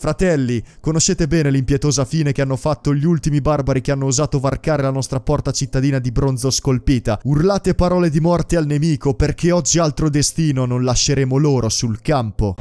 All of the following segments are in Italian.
Fratelli, conoscete bene l'impietosa fine che hanno fatto gli ultimi barbari che hanno osato varcare la nostra porta cittadina di bronzo scolpita. Urlate parole di morte al nemico perché oggi altro destino non lasceremo loro sul campo.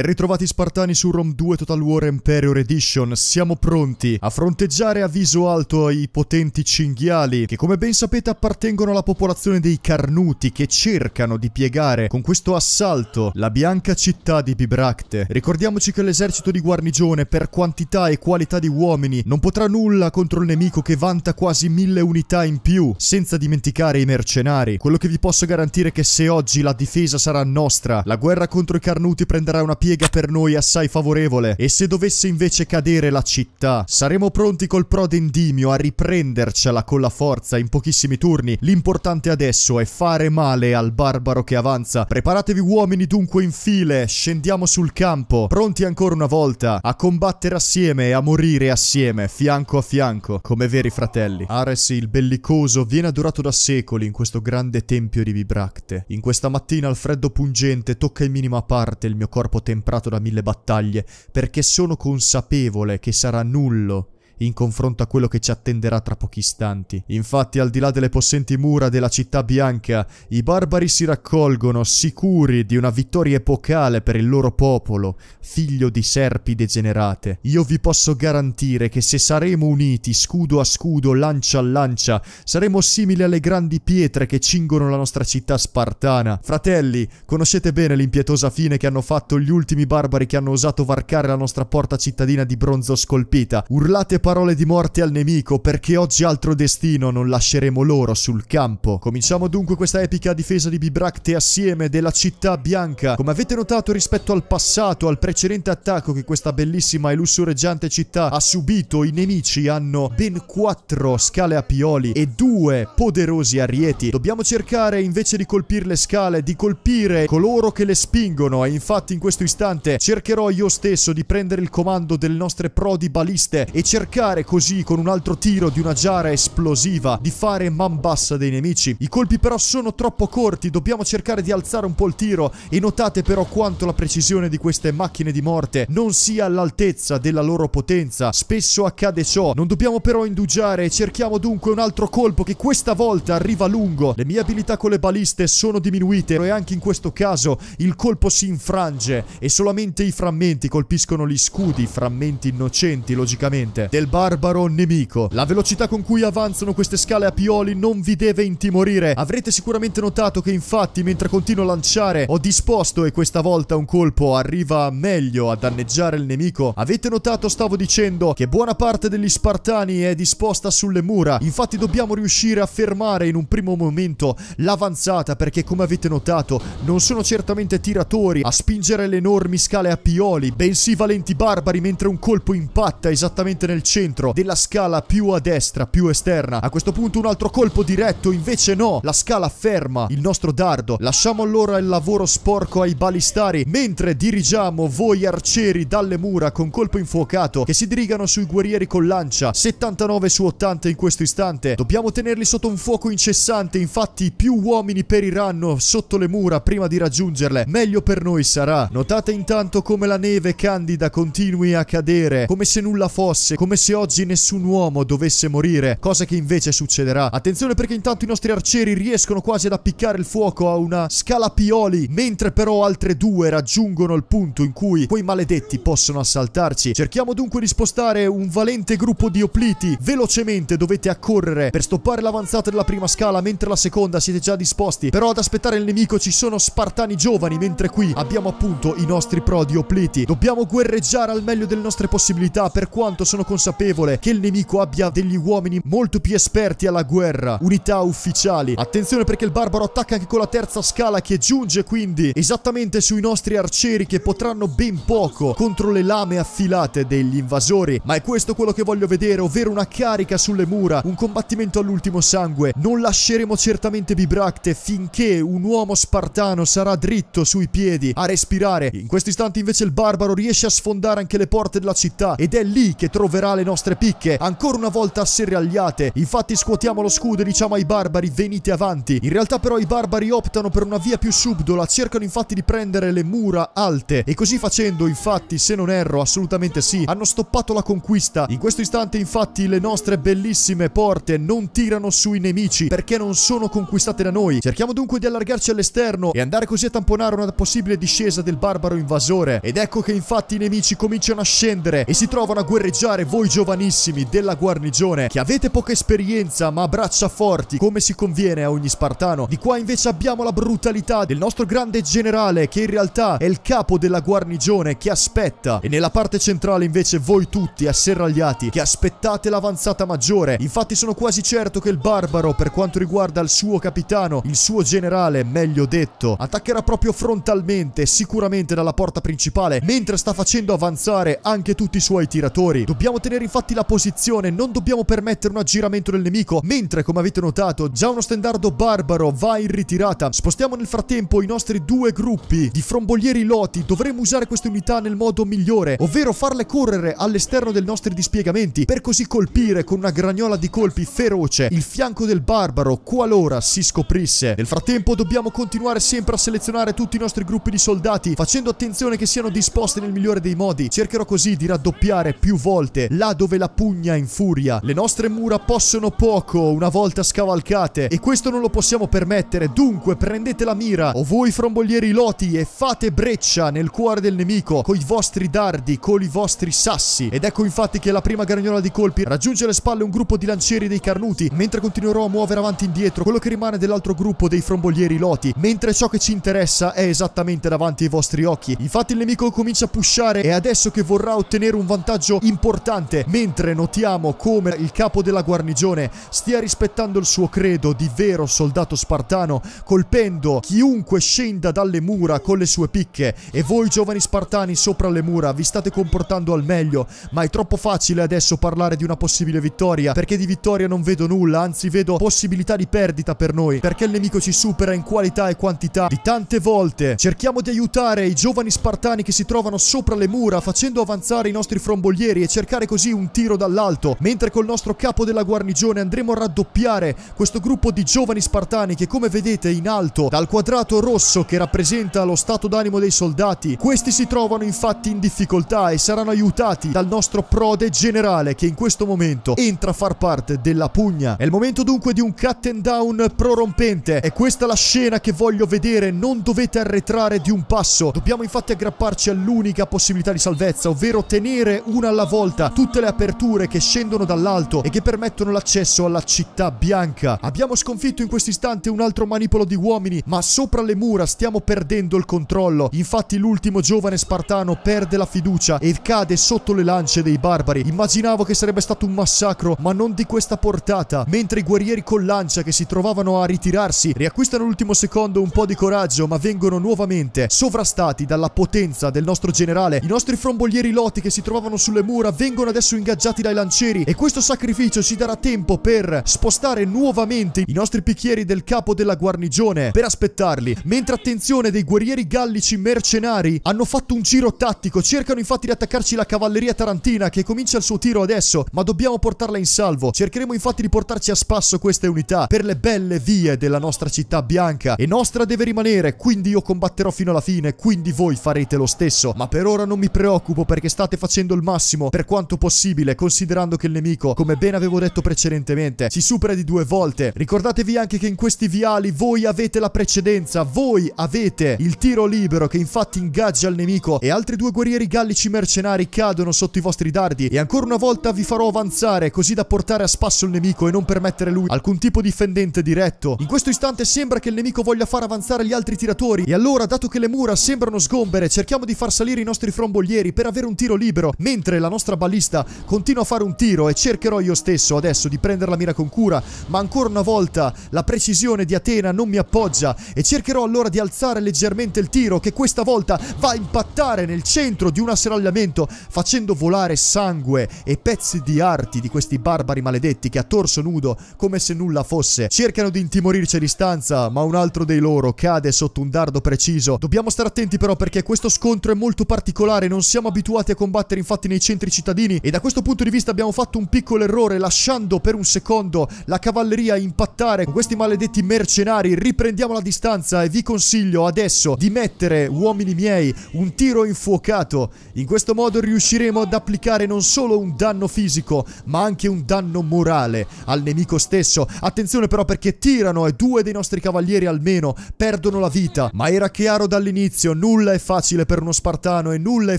Ben ritrovati Spartani su Rom 2 Total War Imperial Edition, siamo pronti a fronteggiare a viso alto i potenti cinghiali che come ben sapete appartengono alla popolazione dei Carnuti che cercano di piegare con questo assalto la bianca città di Bibracte. Ricordiamoci che l'esercito di guarnigione per quantità e qualità di uomini non potrà nulla contro il nemico che vanta quasi mille unità in più, senza dimenticare i mercenari. Quello che vi posso garantire è che se oggi la difesa sarà nostra, la guerra contro i Carnuti prenderà una piega piega per noi assai favorevole e se dovesse invece cadere la città, saremo pronti col prode Endimio a riprendercela con la forza in pochissimi turni. L'importante adesso è fare male al barbaro che avanza. Preparatevi uomini dunque in file, scendiamo sul campo, pronti ancora una volta a combattere assieme e a morire assieme, fianco a fianco, come veri fratelli. Ares il bellicoso viene adorato da secoli in questo grande tempio di Vibracte. In questa mattina al freddo pungente tocca in minima parte il mio corpo temperato da mille battaglie, perché sono consapevole che sarà nullo in confronto a quello che ci attenderà tra pochi istanti. Infatti, al di là delle possenti mura della città bianca, i barbari si raccolgono, sicuri di una vittoria epocale per il loro popolo, figlio di serpi degenerate. Io vi posso garantire che se saremo uniti scudo a scudo, lancia a lancia, saremo simili alle grandi pietre che cingono la nostra città spartana. Fratelli, conoscete bene l'impietosa fine che hanno fatto gli ultimi barbari che hanno osato varcare la nostra porta cittadina di bronzo scolpita. Urlate parole parole di morte al nemico perché oggi altro destino non lasceremo loro sul campo. Cominciamo dunque questa epica difesa di Bibracte assieme della città bianca. Come avete notato rispetto al passato, al precedente attacco che questa bellissima e lussureggiante città ha subito, i nemici hanno ben quattro scale a pioli e due poderosi arieti. Dobbiamo cercare invece di colpire le scale, di colpire coloro che le spingono e infatti in questo istante cercherò io stesso di prendere il comando delle nostre prodi baliste e cercare cercare così con un altro tiro di una giara esplosiva di fare man bassa dei nemici. I colpi però sono troppo corti, dobbiamo cercare di alzare un po' il tiro e notate però quanto la precisione di queste macchine di morte non sia all'altezza della loro potenza. Spesso accade ciò, non dobbiamo però indugiare e cerchiamo dunque un altro colpo che questa volta arriva lungo. Le mie abilità con le baliste sono diminuite e anche in questo caso il colpo si infrange e solamente i frammenti colpiscono gli scudi, frammenti innocenti logicamente. Del del barbaro nemico. La velocità con cui avanzano queste scale a pioli non vi deve intimorire. Avrete sicuramente notato che infatti mentre continuo a lanciare ho disposto e questa volta un colpo arriva meglio a danneggiare il nemico. Avete notato stavo dicendo che buona parte degli spartani è disposta sulle mura. Infatti dobbiamo riuscire a fermare in un primo momento l'avanzata perché come avete notato non sono certamente tiratori a spingere le enormi scale a pioli bensì valenti barbari mentre un colpo impatta esattamente nel centro della scala più a destra, più esterna. A questo punto un altro colpo diretto, invece no, la scala ferma il nostro dardo. Lasciamo allora il lavoro sporco ai balistari, mentre dirigiamo voi arcieri dalle mura con colpo infuocato che si dirigano sui guerrieri con lancia, 79 su 80 in questo istante. Dobbiamo tenerli sotto un fuoco incessante, infatti più uomini periranno sotto le mura prima di raggiungerle, meglio per noi sarà. Notate intanto come la neve candida continui a cadere, come se nulla fosse, come se oggi nessun uomo dovesse morire, cosa che invece succederà. Attenzione perché intanto i nostri arcieri riescono quasi ad appiccare il fuoco a una scala pioli, mentre però altre due raggiungono il punto in cui quei maledetti possono assaltarci. Cerchiamo dunque di spostare un valente gruppo di opliti. Velocemente dovete accorrere per stoppare l'avanzata della prima scala, mentre la seconda siete già disposti. Però ad aspettare il nemico ci sono spartani giovani, mentre qui abbiamo appunto i nostri pro di opliti. Dobbiamo guerreggiare al meglio delle nostre possibilità per quanto sono consapevoli consapevole che il nemico abbia degli uomini molto più esperti alla guerra, unità ufficiali. Attenzione perché il barbaro attacca anche con la terza scala che giunge quindi esattamente sui nostri arcieri che potranno ben poco contro le lame affilate degli invasori. Ma è questo quello che voglio vedere, ovvero una carica sulle mura, un combattimento all'ultimo sangue. Non lasceremo certamente Bibracte finché un uomo spartano sarà dritto sui piedi a respirare. In questo istante invece il barbaro riesce a sfondare anche le porte della città ed è lì che troverà le le nostre picche, ancora una volta asserragliate. Infatti scuotiamo lo scudo e diciamo ai barbari venite avanti. In realtà però i barbari optano per una via più subdola, cercano infatti di prendere le mura alte e così facendo infatti, se non erro, assolutamente sì, hanno stoppato la conquista. In questo istante infatti le nostre bellissime porte non tirano sui nemici perché non sono conquistate da noi. Cerchiamo dunque di allargarci all'esterno e andare così a tamponare una possibile discesa del barbaro invasore. Ed ecco che infatti i nemici cominciano a scendere e si trovano a guerreggiare voi giovanissimi della guarnigione che avete poca esperienza ma braccia forti come si conviene a ogni spartano. Di qua invece abbiamo la brutalità del nostro grande generale che in realtà è il capo della guarnigione che aspetta e nella parte centrale invece voi tutti asserragliati che aspettate l'avanzata maggiore. Infatti sono quasi certo che il barbaro per quanto riguarda il suo capitano, il suo generale meglio detto, attaccherà proprio frontalmente sicuramente dalla porta principale mentre sta facendo avanzare anche tutti i suoi tiratori. Dobbiamo tenere tenere infatti la posizione, non dobbiamo permettere un aggiramento del nemico, mentre come avete notato già uno stendardo barbaro va in ritirata. Spostiamo nel frattempo i nostri due gruppi di frombolieri loti, dovremmo usare queste unità nel modo migliore, ovvero farle correre all'esterno dei nostri dispiegamenti per così colpire con una gragnola di colpi feroce il fianco del barbaro qualora si scoprisse. Nel frattempo dobbiamo continuare sempre a selezionare tutti i nostri gruppi di soldati facendo attenzione che siano disposti nel migliore dei modi. Cercherò così di raddoppiare più volte la dove la pugna infuria. Le nostre mura possono poco una volta scavalcate e questo non lo possiamo permettere, dunque prendete la mira o voi frombolieri loti e fate breccia nel cuore del nemico con i vostri dardi, con i vostri sassi. Ed ecco infatti che la prima gargnola di colpi raggiunge le spalle un gruppo di lancieri dei carnuti, mentre continuerò a muovere avanti e indietro quello che rimane dell'altro gruppo dei frombolieri loti, mentre ciò che ci interessa è esattamente davanti ai vostri occhi. Infatti il nemico comincia a pushare e adesso che vorrà ottenere un vantaggio importante mentre notiamo come il capo della guarnigione stia rispettando il suo credo di vero soldato spartano, colpendo chiunque scenda dalle mura con le sue picche e voi giovani spartani sopra le mura vi state comportando al meglio, ma è troppo facile adesso parlare di una possibile vittoria, perché di vittoria non vedo nulla, anzi vedo possibilità di perdita per noi, perché il nemico ci supera in qualità e quantità di tante volte. Cerchiamo di aiutare i giovani spartani che si trovano sopra le mura facendo avanzare i nostri frombolieri e cercare così così un tiro dall'alto, mentre col nostro capo della guarnigione andremo a raddoppiare questo gruppo di giovani spartani che come vedete in alto dal quadrato rosso che rappresenta lo stato d'animo dei soldati, questi si trovano infatti in difficoltà e saranno aiutati dal nostro prode generale che in questo momento entra a far parte della pugna. È il momento dunque di un cut and down prorompente, è questa la scena che voglio vedere, non dovete arretrare di un passo, dobbiamo infatti aggrapparci all'unica possibilità di salvezza, ovvero tenere una alla volta tutti tutte le aperture che scendono dall'alto e che permettono l'accesso alla città bianca. Abbiamo sconfitto in questo istante un altro manipolo di uomini, ma sopra le mura stiamo perdendo il controllo. Infatti l'ultimo giovane spartano perde la fiducia e cade sotto le lance dei barbari. Immaginavo che sarebbe stato un massacro, ma non di questa portata. Mentre i guerrieri con lancia che si trovavano a ritirarsi riacquistano all'ultimo secondo un po' di coraggio, ma vengono nuovamente sovrastati dalla potenza del nostro generale. I nostri frombolieri loti che si trovavano sulle mura vengono ad adesso ingaggiati dai lancieri e questo sacrificio ci darà tempo per spostare nuovamente i nostri picchieri del capo della guarnigione per aspettarli. Mentre attenzione dei guerrieri gallici mercenari hanno fatto un giro tattico, cercano infatti di attaccarci la cavalleria tarantina che comincia il suo tiro adesso, ma dobbiamo portarla in salvo. Cercheremo infatti di portarci a spasso queste unità per le belle vie della nostra città bianca e nostra deve rimanere, quindi io combatterò fino alla fine, quindi voi farete lo stesso. Ma per ora non mi preoccupo perché state facendo il massimo per quanto possibile possibile considerando che il nemico, come ben avevo detto precedentemente, si supera di due volte. Ricordatevi anche che in questi viali voi avete la precedenza, voi avete il tiro libero che infatti ingaggia il nemico e altri due guerrieri gallici mercenari cadono sotto i vostri dardi e ancora una volta vi farò avanzare così da portare a spasso il nemico e non permettere lui alcun tipo di difendente diretto. In questo istante sembra che il nemico voglia far avanzare gli altri tiratori e allora dato che le mura sembrano sgombere cerchiamo di far salire i nostri frombolieri per avere un tiro libero mentre la nostra ballista partita, continuo a fare un tiro e cercherò io stesso adesso di prendere la mira con cura, ma ancora una volta la precisione di Atena non mi appoggia e cercherò allora di alzare leggermente il tiro che questa volta va a impattare nel centro di un asserragliamento facendo volare sangue e pezzi di arti di questi barbari maledetti che a torso nudo come se nulla fosse cercano di intimorirci a distanza ma un altro dei loro cade sotto un dardo preciso. Dobbiamo stare attenti però perché questo scontro è molto particolare, non siamo abituati a combattere infatti nei centri cittadini e da questo punto di vista abbiamo fatto un piccolo errore lasciando per un secondo la cavalleria impattare con questi maledetti mercenari. Riprendiamo la distanza e vi consiglio adesso di mettere, uomini miei, un tiro infuocato. In questo modo riusciremo ad applicare non solo un danno fisico, ma anche un danno morale al nemico stesso. Attenzione però perché tirano e due dei nostri cavalieri almeno perdono la vita. Ma era chiaro dall'inizio, nulla è facile per uno spartano e nulla è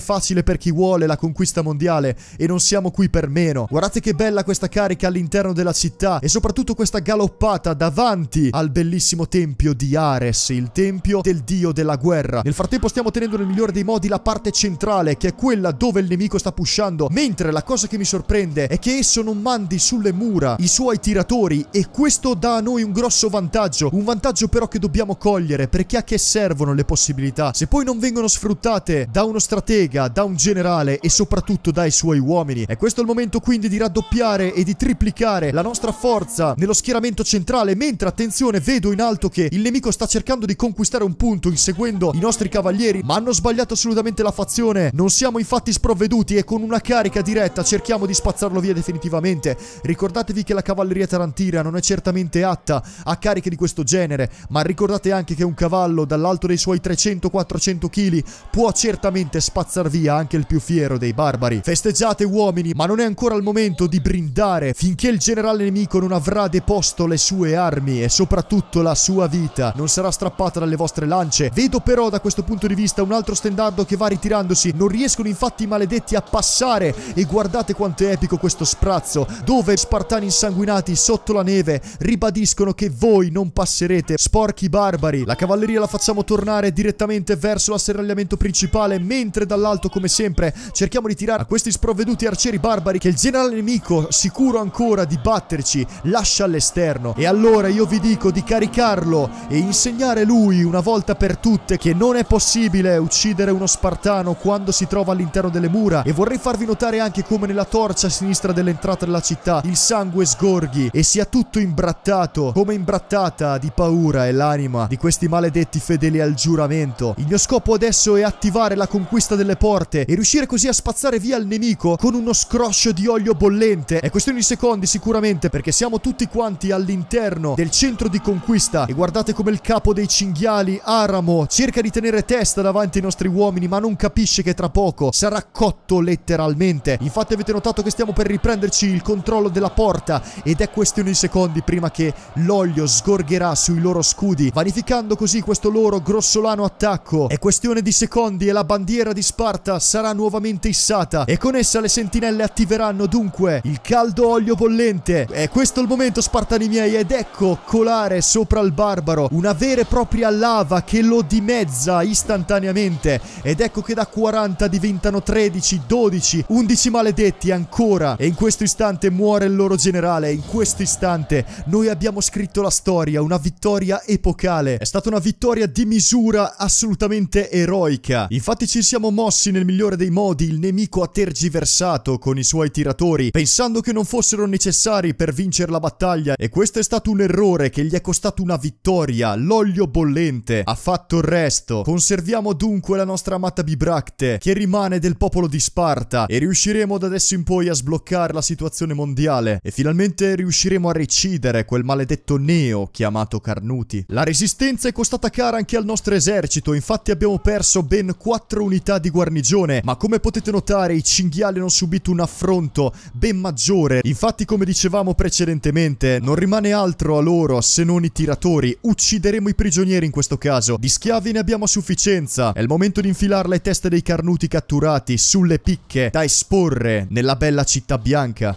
facile per chi vuole la conquista mondiale e non siamo qui per meno. Guardate che bella questa carica all'interno della città e soprattutto questa galoppata davanti al bellissimo tempio di Ares, il tempio del dio della guerra. Nel frattempo stiamo tenendo nel migliore dei modi la parte centrale, che è quella dove il nemico sta pushando, mentre la cosa che mi sorprende è che esso non mandi sulle mura i suoi tiratori e questo dà a noi un grosso vantaggio, un vantaggio però che dobbiamo cogliere perché a che servono le possibilità se poi non vengono sfruttate da uno stratega, da un generale e soprattutto dai suoi uomini uomini. È questo il momento quindi di raddoppiare e di triplicare la nostra forza nello schieramento centrale, mentre attenzione vedo in alto che il nemico sta cercando di conquistare un punto inseguendo i nostri cavalieri, ma hanno sbagliato assolutamente la fazione. Non siamo infatti sprovveduti e con una carica diretta cerchiamo di spazzarlo via definitivamente. Ricordatevi che la cavalleria tarantira non è certamente atta a cariche di questo genere, ma ricordate anche che un cavallo dall'alto dei suoi 300-400 kg può certamente spazzar via anche il più fiero dei barbari. Festeggiate uomini, ma non è ancora il momento di brindare finché il generale nemico non avrà deposto le sue armi e soprattutto la sua vita. Non sarà strappata dalle vostre lance. Vedo però da questo punto di vista un altro stendardo che va ritirandosi. Non riescono infatti i maledetti a passare e guardate quanto è epico questo sprazzo dove spartani insanguinati sotto la neve ribadiscono che voi non passerete. Sporchi barbari. La cavalleria la facciamo tornare direttamente verso l'asserragliamento principale mentre dall'alto come sempre cerchiamo di tirare a questi sprovveduti molti arcieri barbari che il generale nemico, sicuro ancora di batterci, lascia all'esterno. E allora io vi dico di caricarlo e insegnare lui una volta per tutte che non è possibile uccidere uno spartano quando si trova all'interno delle mura. E vorrei farvi notare anche come nella torcia a sinistra dell'entrata della città il sangue sgorghi e sia tutto imbrattato, come imbrattata di paura è l'anima di questi maledetti fedeli al giuramento. Il mio scopo adesso è attivare la conquista delle porte e riuscire così a spazzare via il nemico con con uno scroscio di olio bollente. È questione di secondi sicuramente perché siamo tutti quanti all'interno del centro di conquista e guardate come il capo dei cinghiali, Aramo, cerca di tenere testa davanti ai nostri uomini ma non capisce che tra poco sarà cotto letteralmente. Infatti avete notato che stiamo per riprenderci il controllo della porta ed è questione di secondi prima che l'olio sgorgherà sui loro scudi, vanificando così questo loro grossolano attacco. È questione di secondi e la bandiera di Sparta sarà nuovamente issata e con essa le sentenze sentinelle attiveranno dunque il caldo olio bollente. È questo il momento, spartani miei, ed ecco colare sopra il barbaro una vera e propria lava che lo dimezza istantaneamente. Ed ecco che da 40 diventano 13, 12, 11 maledetti ancora. E in questo istante muore il loro generale. In questo istante noi abbiamo scritto la storia, una vittoria epocale. È stata una vittoria di misura assolutamente eroica. Infatti ci siamo mossi nel migliore dei modi, il nemico ha tergiversato lato con i suoi tiratori pensando che non fossero necessari per vincere la battaglia e questo è stato un errore che gli è costato una vittoria. L'olio bollente ha fatto il resto. Conserviamo dunque la nostra amata Bibracte che rimane del popolo di Sparta e riusciremo da adesso in poi a sbloccare la situazione mondiale e finalmente riusciremo a recidere quel maledetto Neo chiamato Carnuti. La resistenza è costata cara anche al nostro esercito, infatti abbiamo perso ben 4 unità di guarnigione, ma come potete notare i cinghiali non sono subito un affronto ben maggiore. Infatti come dicevamo precedentemente non rimane altro a loro se non i tiratori. Uccideremo i prigionieri in questo caso. Di schiavi ne abbiamo a sufficienza. È il momento di infilare le teste dei carnuti catturati sulle picche da esporre nella bella città bianca.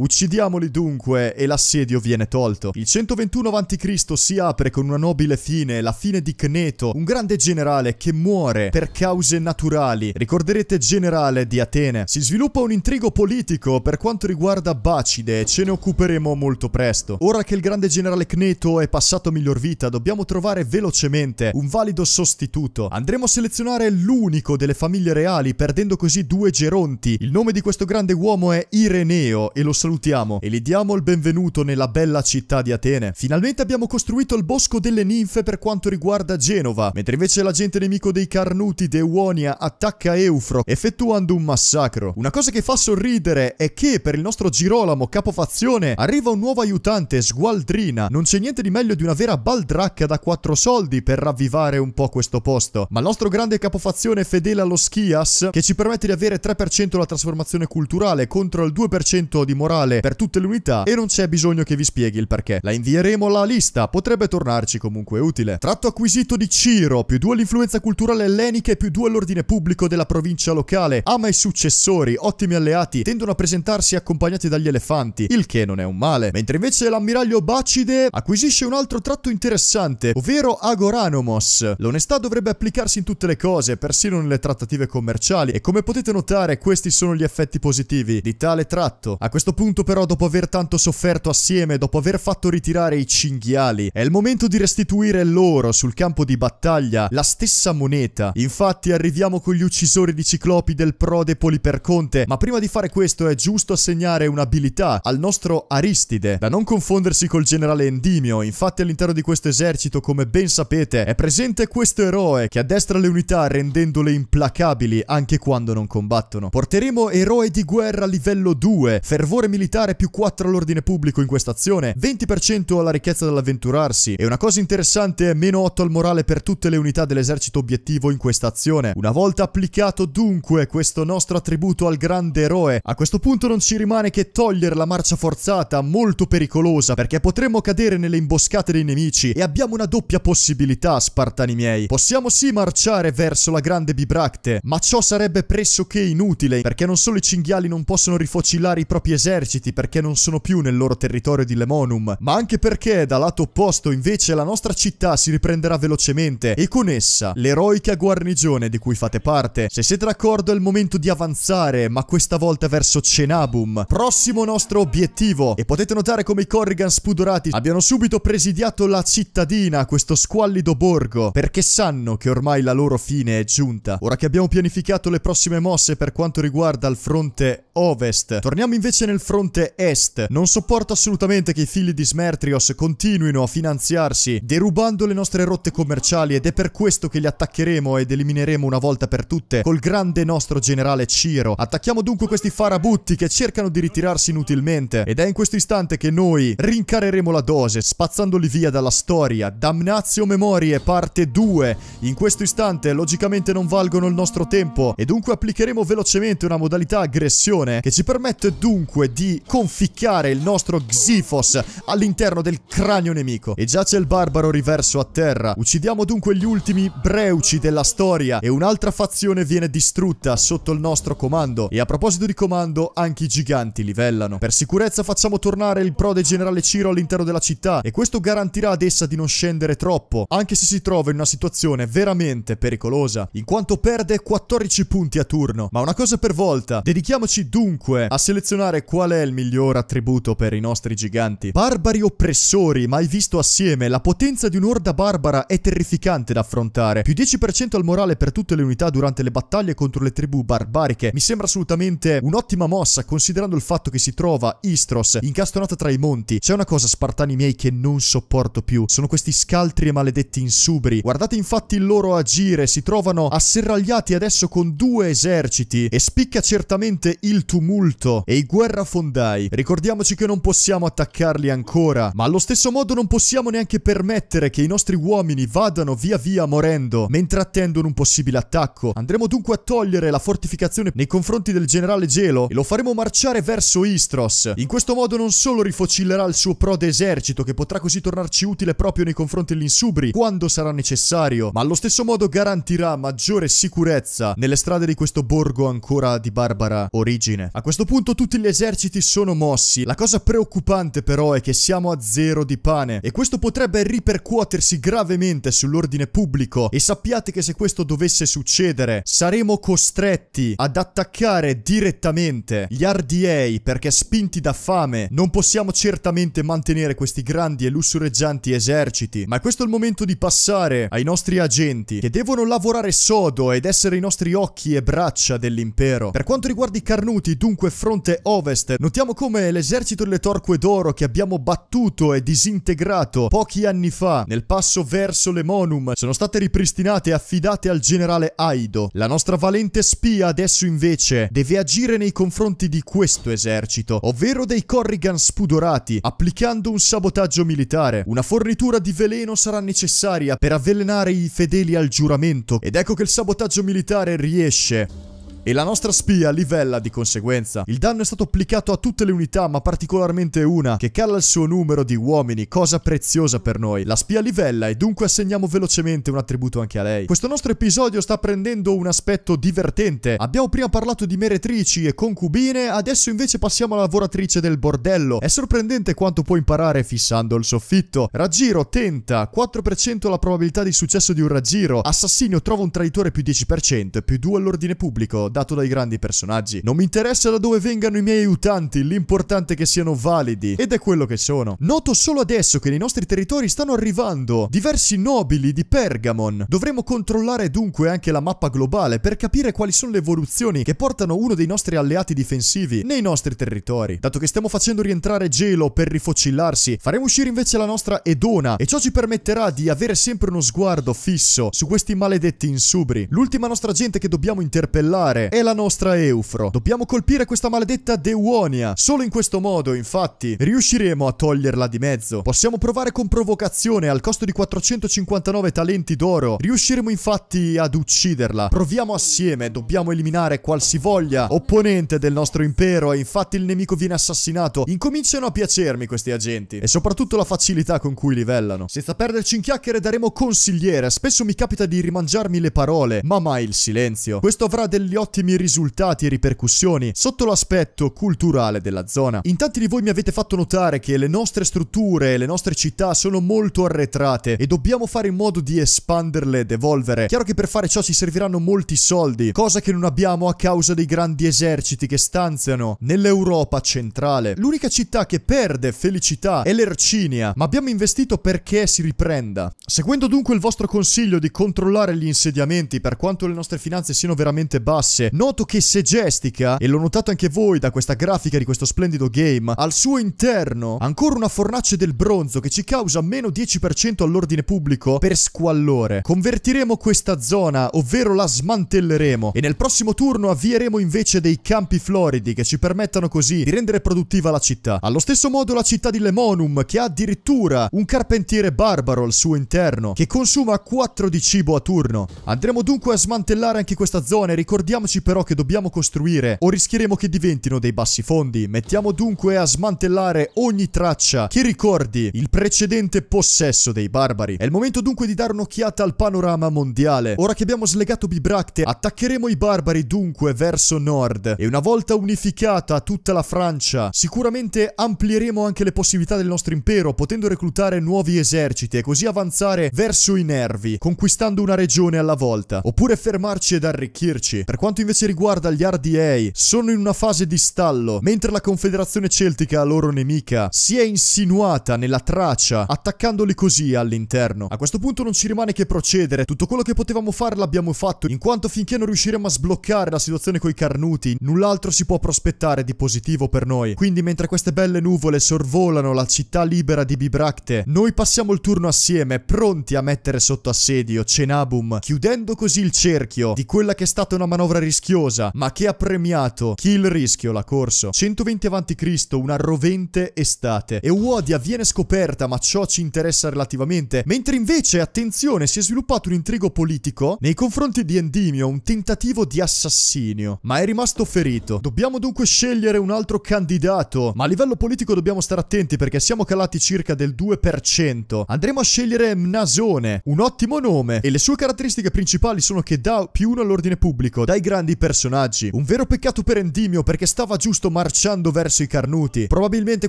Uccidiamoli dunque e l'assedio viene tolto. Il 121 a.C. si apre con una nobile fine, la fine di Cneto, un grande generale che muore per cause naturali. Ricorderete generale di Atene. Si sviluppa un intrigo politico per quanto riguarda Bacide e ce ne occuperemo molto presto. Ora che il grande generale Cneto è passato miglior vita, dobbiamo trovare velocemente un valido sostituto. Andremo a selezionare l'unico delle famiglie reali, perdendo così due geronti. Il nome di questo grande uomo è Ireneo e lo salutiamo salutiamo e gli diamo il benvenuto nella bella città di Atene. Finalmente abbiamo costruito il bosco delle ninfe per quanto riguarda Genova, mentre invece l'agente nemico dei Carnuti, Deuonia, attacca Eufro, effettuando un massacro. Una cosa che fa sorridere è che per il nostro Girolamo, capofazione, arriva un nuovo aiutante, Sgualdrina. Non c'è niente di meglio di una vera baldracca da quattro soldi per ravvivare un po' questo posto. Ma il nostro grande capofazione fedele allo Schias, che ci permette di avere 3% la trasformazione culturale contro il 2% di morale generale per tutte le unità e non c'è bisogno che vi spieghi il perché. La invieremo alla lista, potrebbe tornarci comunque utile. Tratto acquisito di Ciro, più due all'influenza culturale ellenica e più due all'ordine pubblico della provincia locale. Ama i successori, ottimi alleati, tendono a presentarsi accompagnati dagli elefanti, il che non è un male. Mentre invece l'ammiraglio Bacide acquisisce un altro tratto interessante, ovvero Agoranomos. L'onestà dovrebbe applicarsi in tutte le cose, persino nelle trattative commerciali, e come potete notare questi sono gli effetti positivi di tale tratto. A questo punto punto però, dopo aver tanto sofferto assieme, dopo aver fatto ritirare i cinghiali, è il momento di restituire loro sul campo di battaglia la stessa moneta. Infatti arriviamo con gli uccisori di ciclopi del prode Poliperconte, ma prima di fare questo è giusto assegnare un'abilità al nostro Aristide, da non confondersi col generale Endimio. Infatti all'interno di questo esercito, come ben sapete, è presente questo eroe che addestra le unità rendendole implacabili anche quando non combattono. Porteremo eroe di guerra livello 2, fervore militare più 4 all'ordine pubblico in questa azione, 20% alla ricchezza dell'avventurarsi e una cosa interessante è meno 8 al morale per tutte le unità dell'esercito obiettivo in questa azione. Una volta applicato dunque questo nostro attributo al grande eroe, a questo punto non ci rimane che togliere la marcia forzata molto pericolosa perché potremmo cadere nelle imboscate dei nemici e abbiamo una doppia possibilità, spartani miei. Possiamo sì marciare verso la grande Bibracte, ma ciò sarebbe pressoché inutile perché non solo i cinghiali non possono rifocillare i propri eserciti eserciti perché non sono più nel loro territorio di Lemonum, ma anche perché dal lato opposto invece la nostra città si riprenderà velocemente e con essa l'eroica guarnigione di cui fate parte. Se siete d'accordo è il momento di avanzare, ma questa volta verso Cenabum, prossimo nostro obiettivo. E potete notare come i Corrigan spudorati abbiano subito presidiato la cittadina, questo squallido borgo, perché sanno che ormai la loro fine è giunta. Ora che abbiamo pianificato le prossime mosse per quanto riguarda il fronte ovest, torniamo invece nel fronte fronte est. Non sopporto assolutamente che i figli di Smertrios continuino a finanziarsi derubando le nostre rotte commerciali ed è per questo che li attaccheremo ed elimineremo una volta per tutte col grande nostro generale Ciro. Attacchiamo dunque questi farabutti che cercano di ritirarsi inutilmente ed è in questo istante che noi rincareremo la dose spazzandoli via dalla storia. Damnazio Memorie parte 2. In questo istante logicamente non valgono il nostro tempo e dunque applicheremo velocemente una modalità aggressione che ci permette dunque di di conficcare il nostro Xifos all'interno del cranio nemico. E già c'è il barbaro riverso a terra. Uccidiamo dunque gli ultimi breuci della storia e un'altra fazione viene distrutta sotto il nostro comando. E a proposito di comando, anche i giganti livellano. Per sicurezza facciamo tornare il prode generale Ciro all'interno della città e questo garantirà ad essa di non scendere troppo, anche se si trova in una situazione veramente pericolosa, in quanto perde 14 punti a turno. Ma una cosa per volta, dedichiamoci dunque a selezionare qual qual è il miglior attributo per i nostri giganti? Barbari oppressori, mai visto assieme, la potenza di un'orda barbara è terrificante da affrontare. Più 10% al morale per tutte le unità durante le battaglie contro le tribù barbariche. Mi sembra assolutamente un'ottima mossa, considerando il fatto che si trova Istros, incastonata tra i monti. C'è una cosa, spartani miei, che non sopporto più. Sono questi scaltri e maledetti insubri. Guardate infatti il loro agire, si trovano asserragliati adesso con due eserciti e spicca certamente il tumulto e i guerrafonti fondai. Ricordiamoci che non possiamo attaccarli ancora, ma allo stesso modo non possiamo neanche permettere che i nostri uomini vadano via via morendo mentre attendono un possibile attacco. Andremo dunque a togliere la fortificazione nei confronti del generale Gelo e lo faremo marciare verso Istros. In questo modo non solo rifocillerà il suo prode esercito che potrà così tornarci utile proprio nei confronti degli insubri quando sarà necessario, ma allo stesso modo garantirà maggiore sicurezza nelle strade di questo borgo ancora di barbara origine. A questo punto tutti gli eserciti redditi sono mossi. La cosa preoccupante però è che siamo a zero di pane e questo potrebbe ripercuotersi gravemente sull'ordine pubblico e sappiate che se questo dovesse succedere saremo costretti ad attaccare direttamente gli RDA perché spinti da fame non possiamo certamente mantenere questi grandi e lussureggianti eserciti, ma questo è il momento di passare ai nostri agenti che devono lavorare sodo ed essere i nostri occhi e braccia dell'impero. Per quanto riguarda i Carnuti, dunque fronte ovest, Notiamo come l'esercito delle Torque d'Oro che abbiamo battuto e disintegrato pochi anni fa nel passo verso le Monum sono state ripristinate e affidate al generale Aido. La nostra valente spia adesso invece deve agire nei confronti di questo esercito, ovvero dei Corrigan spudorati, applicando un sabotaggio militare. Una fornitura di veleno sarà necessaria per avvelenare i fedeli al giuramento ed ecco che il sabotaggio militare riesce e la nostra spia livella di conseguenza. Il danno è stato applicato a tutte le unità ma particolarmente una che cala il suo numero di uomini, cosa preziosa per noi. La spia livella e dunque assegniamo velocemente un attributo anche a lei. Questo nostro episodio sta prendendo un aspetto divertente. Abbiamo prima parlato di meretrici e concubine, adesso invece passiamo alla lavoratrice del bordello. È sorprendente quanto può imparare fissando il soffitto. Raggiro tenta, 4% la probabilità di successo di un raggiro. Assassino trova un traditore più 10% e più 2 all'ordine pubblico. Da dato dai grandi personaggi. Non mi interessa da dove vengano i miei aiutanti, l'importante è che siano validi. Ed è quello che sono. Noto solo adesso che nei nostri territori stanno arrivando diversi nobili di Pergamon. Dovremo controllare dunque anche la mappa globale per capire quali sono le evoluzioni che portano uno dei nostri alleati difensivi nei nostri territori. Dato che stiamo facendo rientrare Gelo per rifocillarsi, faremo uscire invece la nostra Edona e ciò ci permetterà di avere sempre uno sguardo fisso su questi maledetti insubri. L'ultima nostra gente che dobbiamo interpellare mare. È la nostra Eufro. Dobbiamo colpire questa maledetta Deuonia. Solo in questo modo, infatti, riusciremo a toglierla di mezzo. Possiamo provare con provocazione al costo di 459 talenti d'oro. Riusciremo infatti ad ucciderla. Proviamo assieme, dobbiamo eliminare qualsivoglia opponente del nostro impero e infatti il nemico viene assassinato. Incominciano a piacermi questi agenti e soprattutto la facilità con cui livellano. Senza perderci in chiacchiere daremo consigliere. Spesso mi capita di rimangiarmi le parole, ma mai il silenzio. Questo avrà degli ottimi ottimi risultati e ripercussioni sotto l'aspetto culturale della zona. In tanti di voi mi avete fatto notare che le nostre strutture, e le nostre città sono molto arretrate e dobbiamo fare in modo di espanderle ed evolvere. Chiaro che per fare ciò ci serviranno molti soldi, cosa che non abbiamo a causa dei grandi eserciti che stanziano nell'Europa centrale. L'unica città che perde felicità è l'Ercinia, ma abbiamo investito perché si riprenda. Seguendo dunque il vostro consiglio di controllare gli insediamenti per quanto le nostre finanze siano veramente basse, stesse. Noto che se gestica, e l'ho notato anche voi da questa grafica di questo splendido game, al suo interno ancora una fornace del bronzo che ci causa meno 10% all'ordine pubblico per squallore. Convertiremo questa zona, ovvero la smantelleremo, e nel prossimo turno avvieremo invece dei campi floridi che ci permettano così di rendere produttiva la città. Allo stesso modo la città di Lemonum che ha addirittura un carpentiere barbaro al suo interno che consuma 4 di cibo a turno. Andremo dunque a smantellare anche questa zona e ricordiamoci ricordiamoci però che dobbiamo costruire o rischieremo che diventino dei bassi fondi. Mettiamo dunque a smantellare ogni traccia che ricordi il precedente possesso dei barbari. È il momento dunque di dare un'occhiata al panorama mondiale. Ora che abbiamo slegato Bibracte, attaccheremo i barbari dunque verso nord e una volta unificata tutta la Francia, sicuramente amplieremo anche le possibilità del nostro impero, potendo reclutare nuovi eserciti e così avanzare verso i nervi, conquistando una regione alla volta, oppure fermarci ed arricchirci. Per quanto quanto invece riguarda gli RDA, sono in una fase di stallo, mentre la Confederazione Celtica, loro nemica, si è insinuata nella traccia, attaccandoli così all'interno. A questo punto non ci rimane che procedere, tutto quello che potevamo fare l'abbiamo fatto, in quanto finché non riusciremo a sbloccare la situazione coi Carnuti, null'altro si può prospettare di positivo per noi. Quindi mentre queste belle nuvole sorvolano la città libera di Bibracte, noi passiamo il turno assieme, pronti a mettere sotto assedio Cenabum, chiudendo così il cerchio di quella che è stata una manovra riservata rischiosa, ma che ha premiato chi il rischio l'ha corso. 120 a.C., una rovente estate. E Wodia viene scoperta, ma ciò ci interessa relativamente. Mentre invece, attenzione, si è sviluppato un intrigo politico nei confronti di Endimio, un tentativo di assassinio, ma è rimasto ferito. Dobbiamo dunque scegliere un altro candidato, ma a livello politico dobbiamo stare attenti perché siamo calati circa del 2%. Andremo a scegliere Mnasone, un ottimo nome, e le sue caratteristiche principali sono che dà più uno all'ordine pubblico, dai grandi grandi personaggi. Un vero peccato per Endimio perché stava giusto marciando verso i Carnuti. Probabilmente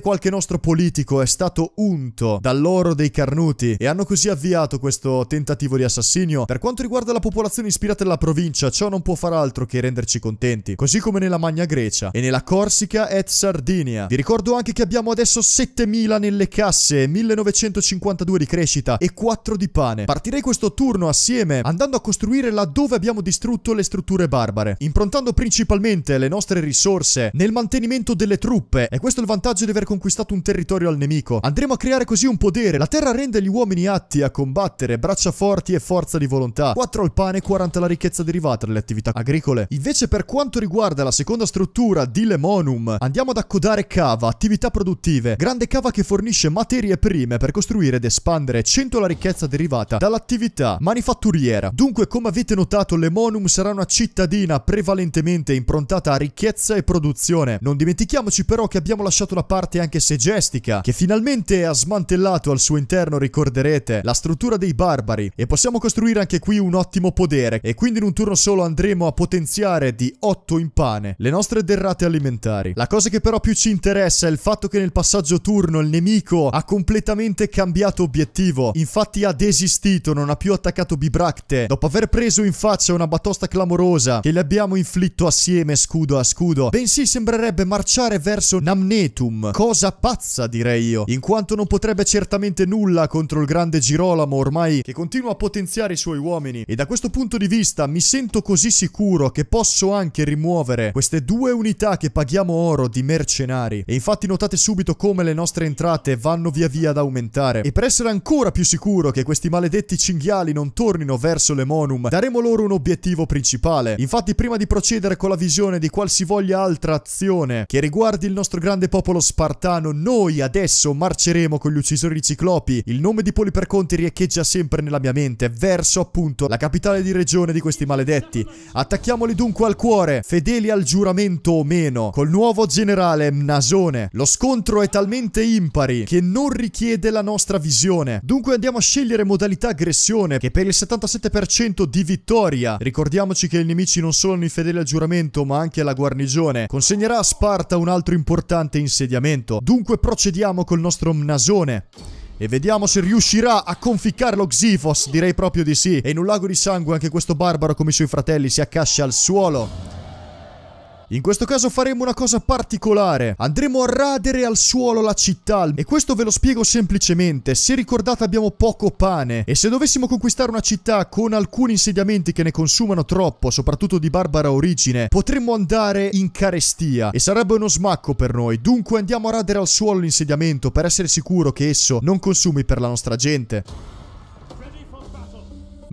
qualche nostro politico è stato unto dall'oro dei Carnuti e hanno così avviato questo tentativo di assassinio. Per quanto riguarda la popolazione ispirata della provincia, ciò non può far altro che renderci contenti, così come nella Magna Grecia e nella Corsica et Sardinia. Vi ricordo anche che abbiamo adesso 7000 nelle casse, 1952 di crescita e 4 di pane. Partirei questo turno assieme andando a costruire laddove abbiamo distrutto le strutture barbare barbare, improntando principalmente le nostre risorse nel mantenimento delle truppe e questo è il vantaggio di aver conquistato un territorio al nemico. Andremo a creare così un podere, la terra rende gli uomini atti a combattere, braccia forti e forza di volontà, 4 al pane e 40 alla ricchezza derivata dalle attività agricole. Invece per quanto riguarda la seconda struttura di Lemonum, andiamo ad accodare cava, attività produttive, grande cava che fornisce materie prime per costruire ed espandere 100 la ricchezza derivata dall'attività manifatturiera. Dunque come avete notato Lemonum sarà una cittadina cucina prevalentemente improntata a ricchezza e produzione. Non dimentichiamoci però che abbiamo lasciato da parte anche segestica, che finalmente ha smantellato al suo interno, ricorderete, la struttura dei barbari e possiamo costruire anche qui un ottimo podere e quindi in un turno solo andremo a potenziare di 8 in pane le nostre derrate alimentari. La cosa che però più ci interessa è il fatto che nel passaggio turno il nemico ha completamente cambiato obiettivo, infatti ha desistito, non ha più attaccato Bibracte dopo aver preso in faccia una batosta clamorosa che che abbiamo inflitto assieme scudo a scudo, bensì sembrerebbe marciare verso Namnetum, cosa pazza direi io, in quanto non potrebbe certamente nulla contro il grande Girolamo ormai che continua a potenziare i suoi uomini e da questo punto di vista mi sento così sicuro che posso anche rimuovere queste due unità che paghiamo oro di mercenari e infatti notate subito come le nostre entrate vanno via via ad aumentare e per essere ancora più sicuro che questi maledetti cinghiali non tornino verso le Monum daremo loro un obiettivo principale infatti Infatti prima di procedere con la visione di qualsivoglia altra azione che riguardi il nostro grande popolo spartano, noi adesso marceremo con gli uccisori di ciclopi. Il nome di Poliperconti riecheggia sempre nella mia mente, verso appunto la capitale di regione di questi maledetti. Attacchiamoli dunque al cuore, fedeli al giuramento o meno, col nuovo generale Nasone. Lo scontro è talmente impari che non richiede la nostra visione. Dunque andiamo a scegliere modalità aggressione che per il 77% di vittoria. Ricordiamoci che i nemici non non solo nei fedeli al giuramento ma anche alla guarnigione, consegnerà a Sparta un altro importante insediamento. Dunque procediamo col nostro Mnasone. E vediamo se riuscirà a conficcare lo Xifos, direi proprio di sì. E in un lago di sangue anche questo barbaro come i suoi fratelli si accascia al suolo. In questo caso faremo una cosa particolare. Andremo a radere al suolo la città e questo ve lo spiego semplicemente. Se ricordate abbiamo poco pane e se dovessimo conquistare una città con alcuni insediamenti che ne consumano troppo, soprattutto di barbara origine, potremmo andare in carestia e sarebbe uno smacco per noi. Dunque andiamo a radere al suolo l'insediamento per essere sicuro che esso non consumi per la nostra gente.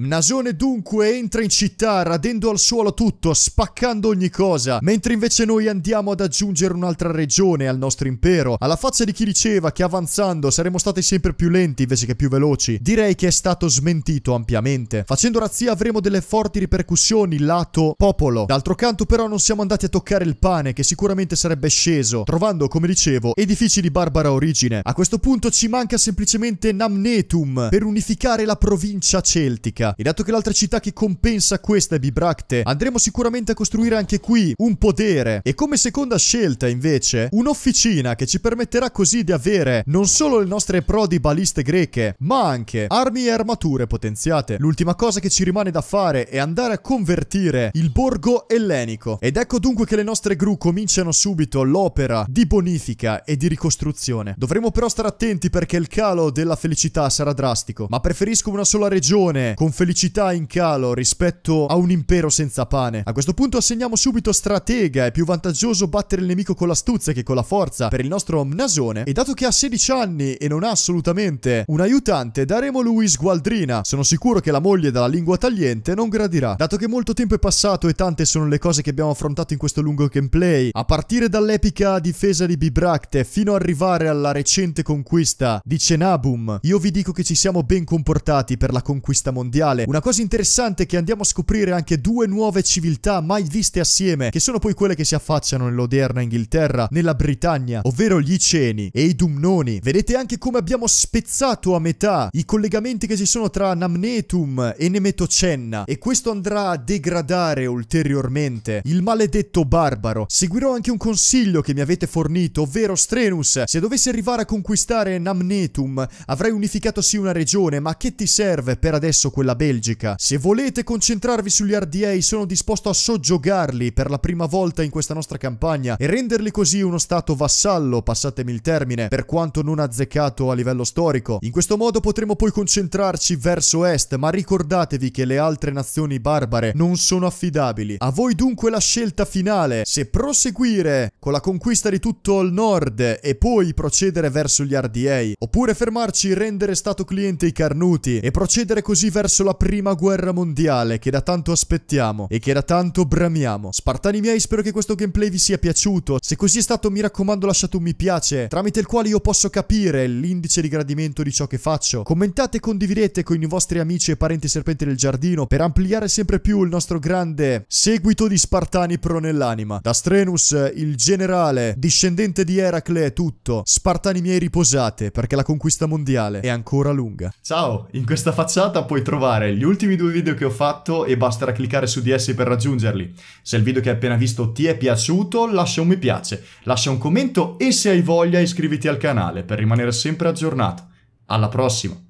Nasone dunque entra in città radendo al suolo tutto, spaccando ogni cosa, mentre invece noi andiamo ad aggiungere un'altra regione al nostro impero. Alla faccia di chi diceva che avanzando saremmo stati sempre più lenti invece che più veloci, direi che è stato smentito ampiamente. Facendo razzia avremo delle forti ripercussioni lato popolo. D'altro canto però non siamo andati a toccare il pane che sicuramente sarebbe sceso, trovando come dicevo edifici di barbara origine. A questo punto ci manca semplicemente Namnetum per unificare la provincia celtica. Turchia. E dato che l'altra città che compensa questa è Bibracte, andremo sicuramente a costruire anche qui un podere. E come seconda scelta, invece, un'officina che ci permetterà così di avere non solo le nostre prodi baliste greche, ma anche armi e armature potenziate. L'ultima cosa che ci rimane da fare è andare a convertire il borgo ellenico. Ed ecco dunque che le nostre gru cominciano subito l'opera di bonifica e di ricostruzione. Dovremo però stare attenti perché il calo della felicità sarà drastico, ma preferisco una sola regione con felicità in calo rispetto a un impero senza pane. A questo punto assegniamo subito stratega, è più vantaggioso battere il nemico con l'astuzia che con la forza per il nostro Nasone e dato che ha 16 anni e non ha assolutamente un aiutante daremo lui sgualdrina. Sono sicuro che la moglie dalla lingua tagliente non gradirà. Dato che molto tempo è passato e tante sono le cose che abbiamo affrontato in questo lungo gameplay, a partire dall'epica difesa di Bibracte fino ad arrivare alla recente conquista di Cenabum, io vi dico che ci siamo ben comportati per la conquista mondiale mondiale. Una cosa interessante è che andiamo a scoprire anche due nuove civiltà mai viste assieme, che sono poi quelle che si affacciano nell'odierna Inghilterra, nella Britannia, ovvero gli Iceni e i Dumnoni. Vedete anche come abbiamo spezzato a metà i collegamenti che ci sono tra Namnetum e Nemetocenna e questo andrà a degradare ulteriormente il maledetto barbaro. Seguirò anche un consiglio che mi avete fornito, ovvero Strenus, se dovessi arrivare a conquistare Namnetum avrei unificato sì una regione, ma che ti serve per adesso quella la Belgica. Se volete concentrarvi sugli RDA sono disposto a soggiogarli per la prima volta in questa nostra campagna e renderli così uno stato vassallo, passatemi il termine, per quanto non azzeccato a livello storico. In questo modo potremo poi concentrarci verso est, ma ricordatevi che le altre nazioni barbare non sono affidabili. A voi dunque la scelta finale, se proseguire con la conquista di tutto il nord e poi procedere verso gli RDA, oppure fermarci rendere stato cliente i Carnuti e procedere così verso verso la prima guerra mondiale che da tanto aspettiamo e che da tanto bramiamo. Spartani miei, spero che questo gameplay vi sia piaciuto. Se così è stato, mi raccomando lasciate un mi piace, tramite il quale io posso capire l'indice di gradimento di ciò che faccio. Commentate e condividete con i vostri amici e parenti serpenti del giardino per ampliare sempre più il nostro grande seguito di Spartani pro nell'anima. Da Strenus, il generale, discendente di Eracle, è tutto. Spartani miei riposate, perché la conquista mondiale è ancora lunga. Ciao, in questa facciata puoi trovare trovare gli ultimi due video che ho fatto e basterà cliccare su di essi per raggiungerli. Se il video che hai appena visto ti è piaciuto, lascia un mi piace, lascia un commento e se hai voglia iscriviti al canale per rimanere sempre aggiornato. Alla prossima!